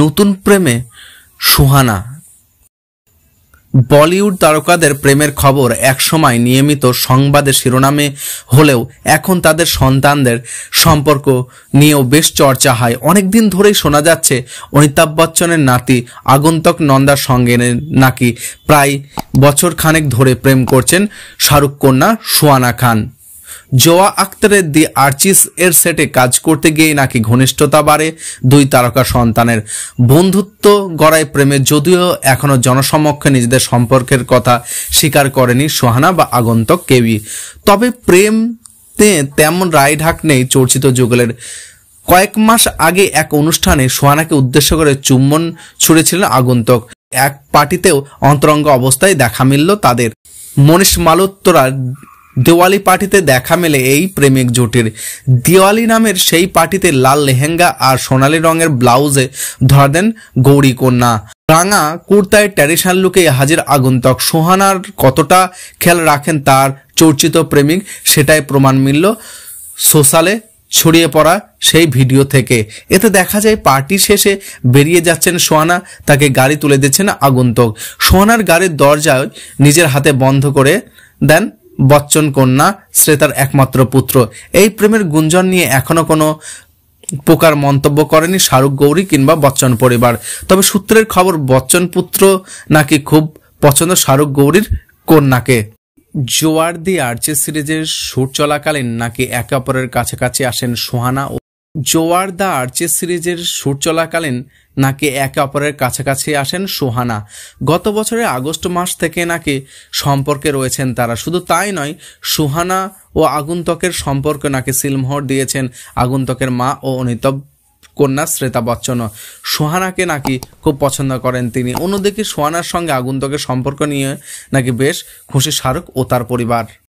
নতুন প্রেমে সুহানা বলিউড তারকাদের প্রেমের খবর একসময় নিয়মিত সংবাদে শিরোনামে হলেও এখন তাদের সন্তানদের সম্পর্ক নিয়েও বেশ চর্চা হয় অনেকদিন ধরেই শোনা যাচ্ছে অমিতাভ বচ্চনের নাতি আগন্তক নন্দার সঙ্গে নাকি প্রায় বছর খানেক ধরে প্রেম করছেন শাহরুখ কন্যা সোয়ানা খান জোয়া আক্তারের দি আর্চিস এর সেটে কাজ করতে গিয়ে নাকি ঘনিষ্ঠতা বাড়ে দুই তারকা সন্তানের বন্ধুত্ব গড়ায় প্রেমে যদিও এখনও জনসমক্ষে নিজেদের সম্পর্কের কথা স্বীকার করেনি সোহানা বা আগন্তক কেবি তবে প্রেম তেমন রায় ঢাক নেই চর্চিত যুগলের কয়েক মাস আগে এক অনুষ্ঠানে সোহানাকে উদ্দেশ্য করে চুম্বন ছুঁড়েছিলেন আগন্তক এক পার্টিতেও অন্তরঙ্গ অবস্থায় দেখা মিলল তাদের মনীষ মালোত্তরা দেওয়ালি পার্টিতে দেখা মেলে এই প্রেমিক জুটির দেওয়ালি নামের সেই পার্টিতে লাল লেহেঙ্গা আর সোনালি রঙের ব্লাউজে ধরা দেন গৌরী কন্যা রাঙা কুর্তায় ট্র্যাডিশনাল লুকে হাজির আগন্তক সোহানার কতটা খেয়াল রাখেন তার চর্চিত প্রেমিক সেটাই প্রমাণ মিলল সোশ্যালে ছড়িয়ে পড়া সেই ভিডিও থেকে এতে দেখা যায় পার্টি শেষে বেরিয়ে যাচ্ছেন সোহানা তাকে গাড়ি তুলে দিচ্ছেন আগন্তক সোহানার গাড়ির দরজায় নিজের হাতে বন্ধ করে দেন বচ্চন কন্যা শ্রেতার একমাত্র পুত্র এই প্রেমের গুঞ্জন নিয়ে এখনও কোনো প্রকার মন্তব্য করেনি শাহরুখ গৌরী কিংবা বচ্চন পরিবার তবে সূত্রের খবর বচ্চন পুত্র নাকি খুব পছন্দ শাহরুখ গৌরীর কন্যাকে জোয়ার দি আর্চে সিরিজের সুর চলাকালীন নাকি একে অপরের কাছাকাছি আসেন সোহানা জোয়ার দ্য আর্চেস সিরিজের শুট চলাকালীন নাকি একে অপরের কাছাকাছি আসেন সোহানা গত বছরের আগস্ট মাস থেকে নাকি সম্পর্কে রয়েছেন তারা শুধু তাই নয় সোহানা ও আগন্তকের সম্পর্ক নাকি সিলমোহর দিয়েছেন আগন্তকের মা ও অনিতব কন্যা শ্রেতা বচ্চন সোহানাকে নাকি খুব পছন্দ করেন তিনি অন্যদিকে সোহানার সঙ্গে আগন্তকের সম্পর্ক নিয়ে নাকি বেশ খুশি স্মারক ও তার পরিবার